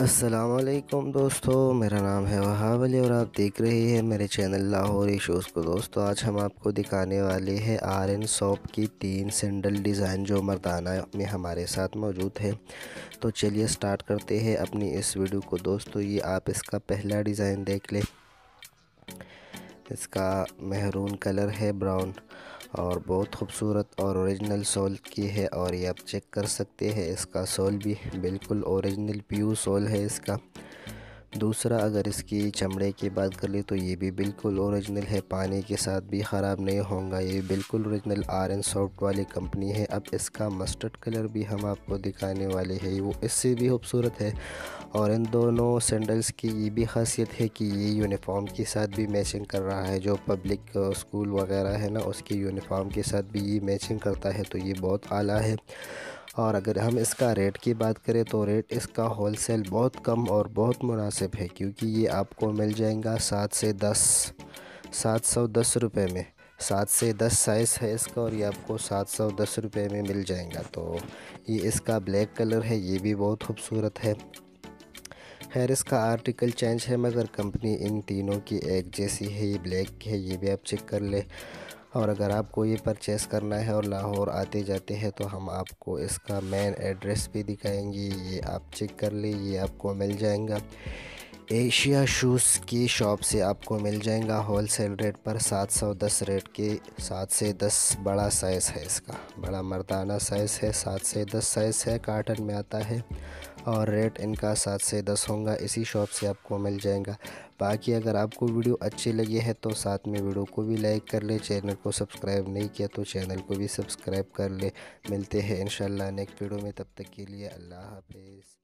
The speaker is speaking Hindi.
असलकम दोस्तों मेरा नाम है वहाब अली और आप देख रहे हैं मेरे चैनल लाहौर इशूज़ को दोस्तों आज हम आपको दिखाने वाले हैं आर एन सॉप की तीन सैंडल डिज़ाइन जो मर्दाना में हमारे साथ मौजूद है तो चलिए स्टार्ट करते हैं अपनी इस वीडियो को दोस्तों ये आप इसका पहला डिज़ाइन देख लें इसका मेहरून कलर है ब्राउन और बहुत खूबसूरत और ओरिजिनल सोल की है और ये आप चेक कर सकते हैं इसका सोल भी बिल्कुल ओरिजिनल प्यू सोल है इसका दूसरा अगर इसकी चमड़े की बात कर ले तो ये भी बिल्कुल ओरिजिनल है पानी के साथ भी ख़राब नहीं होगा ये बिल्कुल ओरिजिनल आर एन सॉफ्ट वाली कंपनी है अब इसका मस्टर्ड कलर भी हम आपको दिखाने वाले हैं वो इससे भी खूबसूरत है और इन दोनों सैंडल्स की ये भी खासियत है कि ये यूनिफॉर्म के साथ भी मैचिंग कर रहा है जो पब्लिक स्कूल वगैरह है ना उसकी यूनिफॉर्म के साथ भी ये मैचिंग करता है तो ये बहुत आला है और अगर हम इसका रेट की बात करें तो रेट इसका होलसेल बहुत कम और बहुत मुनासिब है क्योंकि ये आपको मिल जाएगा सात से दस सात सौ दस रुपये में सात से दस साइज़ है इसका और ये आपको सात सौ दस रुपये में मिल जाएगा तो ये इसका ब्लैक कलर है ये भी बहुत खूबसूरत है खैर इसका आर्टिकल चेंज है मगर कंपनी इन तीनों की एक जैसी है ये ब्लैक है ये भी आप चेक कर ले और अगर आपको ये परचेस करना है और लाहौर आते जाते हैं तो हम आपको इसका मेन एड्रेस भी दिखाएंगे ये आप चेक कर लीजिए आपको मिल जाएगा एशिया शूज़ की शॉप से आपको मिल जाएगा होल सेल रेट पर 710 रेट के 7 से 10 बड़ा साइज़ है इसका बड़ा मर्दाना साइज़ है 7 से 10 साइज़ है कार्टन में आता है और रेट इनका सात से दस होगा इसी शॉप से आपको मिल जाएगा बाकी अगर आपको वीडियो अच्छी लगी है तो साथ में वीडियो को भी लाइक कर ले चैनल को सब्सक्राइब नहीं किया तो चैनल को भी सब्सक्राइब कर ले मिलते हैं इन नेक्स्ट वीडियो में तब तक के लिए अल्लाह हाफिज़